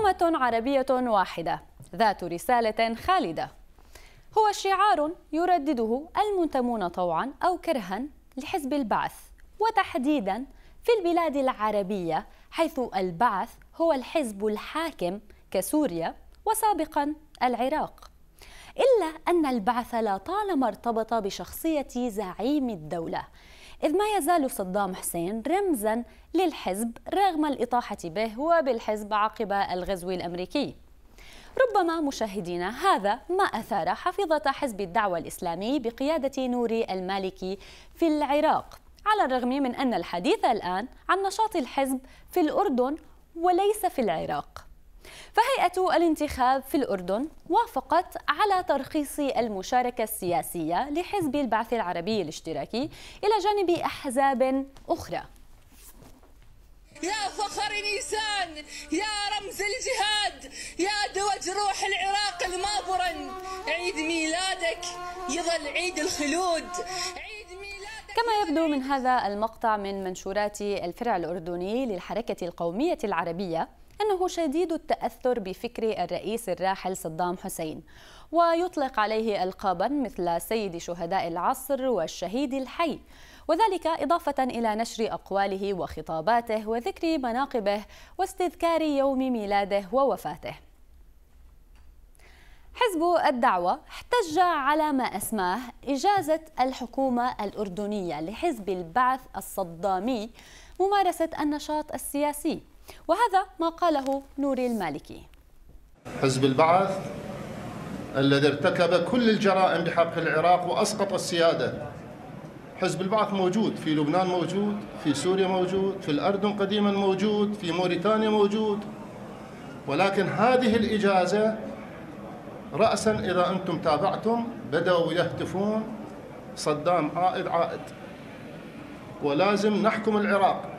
أمة عربية واحدة ذات رسالة خالدة هو شعار يردده المنتمون طوعا أو كرها لحزب البعث وتحديدا في البلاد العربية حيث البعث هو الحزب الحاكم كسوريا وسابقا العراق إلا أن البعث لطالما ارتبط بشخصية زعيم الدولة إذ ما يزال صدام حسين رمزا للحزب رغم الإطاحة به وبالحزب عقب الغزو الأمريكي ربما مشاهدينا هذا ما أثار حفيظة حزب الدعوة الإسلامي بقيادة نوري المالكي في العراق على الرغم من أن الحديث الآن عن نشاط الحزب في الأردن وليس في العراق فهيئة الانتخاب في الأردن وافقت على ترخيص المشاركة السياسية لحزب البعث العربي الاشتراكي إلى جانب أحزاب أخرى يا فخر نيسان يا رمز الجهاد يا دوج روح العراق المابرا عيد ميلادك يظل عيد الخلود عيد ميلادك كما يبدو من هذا المقطع من منشورات الفرع الأردني للحركة القومية العربية أنه شديد التأثر بفكر الرئيس الراحل صدام حسين ويطلق عليه ألقابا مثل سيد شهداء العصر والشهيد الحي وذلك إضافة إلى نشر أقواله وخطاباته وذكر مناقبه واستذكار يوم ميلاده ووفاته حزب الدعوة احتج على ما أسماه إجازة الحكومة الأردنية لحزب البعث الصدامي ممارسة النشاط السياسي وهذا ما قاله نوري المالكي حزب البعث الذي ارتكب كل الجرائم بحق العراق وأسقط السيادة حزب البعث موجود في لبنان موجود في سوريا موجود في الأردن قديما موجود في موريتانيا موجود ولكن هذه الإجازة رأسا إذا أنتم تابعتم بدأوا يهتفون صدام عائد عائد ولازم نحكم العراق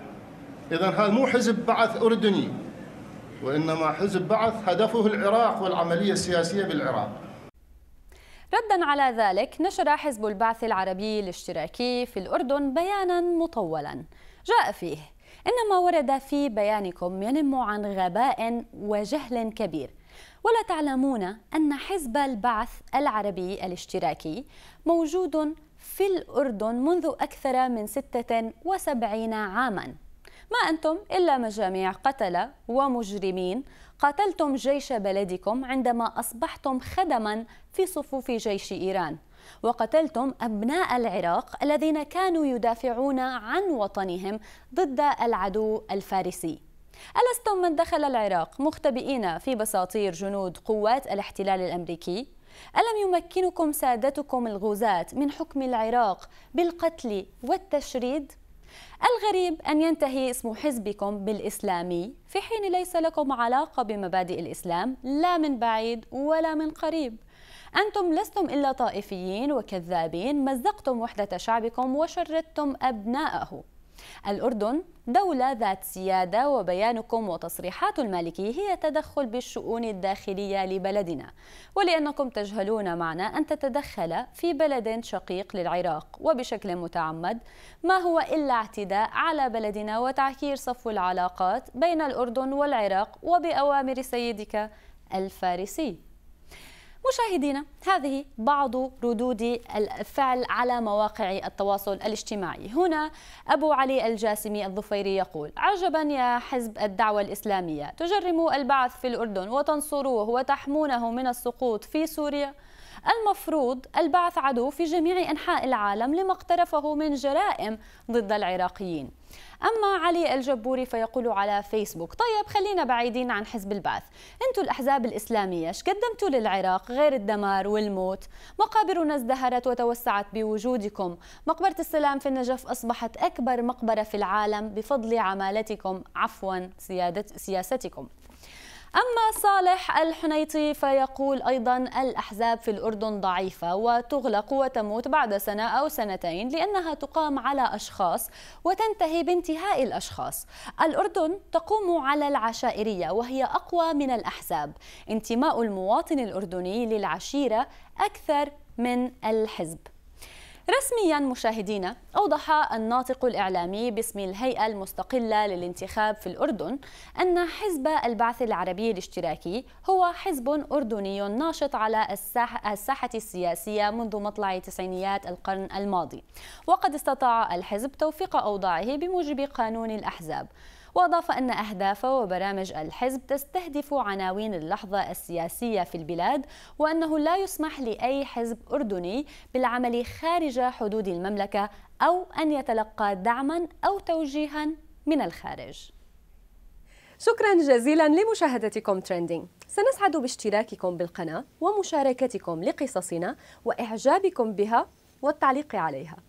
إذا هذا مو حزب بعث أردني وإنما حزب بعث هدفه العراق والعملية السياسية بالعراق ردا على ذلك نشر حزب البعث العربي الاشتراكي في الأردن بيانا مطولا جاء فيه إن ما ورد في بيانكم ينم عن غباء وجهل كبير ولا تعلمون أن حزب البعث العربي الاشتراكي موجود في الأردن منذ أكثر من 76 عاماً ما أنتم إلا مجاميع قتلة ومجرمين قاتلتم جيش بلدكم عندما أصبحتم خدما في صفوف جيش إيران وقتلتم أبناء العراق الذين كانوا يدافعون عن وطنهم ضد العدو الفارسي ألستم من دخل العراق مختبئين في بساطير جنود قوات الاحتلال الأمريكي؟ ألم يمكنكم سادتكم الغزاة من حكم العراق بالقتل والتشريد؟ الغريب أن ينتهي اسم حزبكم بالإسلامي في حين ليس لكم علاقة بمبادئ الإسلام لا من بعيد ولا من قريب أنتم لستم إلا طائفيين وكذابين مزقتم وحدة شعبكم وشردتم أبناءه الأردن دولة ذات سيادة وبيانكم وتصريحات المالكي هي تدخل بالشؤون الداخلية لبلدنا ولأنكم تجهلون معنى أن تتدخل في بلد شقيق للعراق وبشكل متعمد ما هو إلا اعتداء على بلدنا وتعكير صفو العلاقات بين الأردن والعراق وبأوامر سيدك الفارسي مشاهدينا هذه بعض ردود الفعل على مواقع التواصل الاجتماعي هنا أبو علي الجاسمي الظفيري يقول عجبا يا حزب الدعوة الإسلامية تجرموا البعث في الأردن وتنصروه وتحمونه من السقوط في سوريا المفروض البعث عدو في جميع أنحاء العالم لما اقترفه من جرائم ضد العراقيين أما علي الجبوري فيقول على فيسبوك طيب خلينا بعيدين عن حزب البعث أنتوا الأحزاب الإسلامية قدمتوا للعراق غير الدمار والموت مقابرنا ازدهرت وتوسعت بوجودكم مقبرة السلام في النجف أصبحت أكبر مقبرة في العالم بفضل عمالتكم عفوا سيادة سياستكم أما صالح الحنيطي فيقول أيضا الأحزاب في الأردن ضعيفة وتغلق وتموت بعد سنة أو سنتين لأنها تقام على أشخاص وتنتهي بانتهاء الأشخاص الأردن تقوم على العشائرية وهي أقوى من الأحزاب انتماء المواطن الأردني للعشيرة أكثر من الحزب رسميا مشاهدينا أوضح الناطق الإعلامي باسم الهيئة المستقلة للانتخاب في الأردن أن حزب البعث العربي الاشتراكي هو حزب أردني ناشط على الساحة, السياسية منذ مطلع تسعينيات القرن الماضي وقد استطاع الحزب توفيق أوضاعه بموجب قانون الأحزاب وأضاف أن أهداف وبرامج الحزب تستهدف عناوين اللحظة السياسية في البلاد وأنه لا يسمح لأي حزب أردني بالعمل خارج حدود المملكة أو أن يتلقى دعما أو توجيها من الخارج شكرا جزيلا لمشاهدتكم ترندينج سنسعد باشتراككم بالقناة ومشاركتكم لقصصنا وإعجابكم بها والتعليق عليها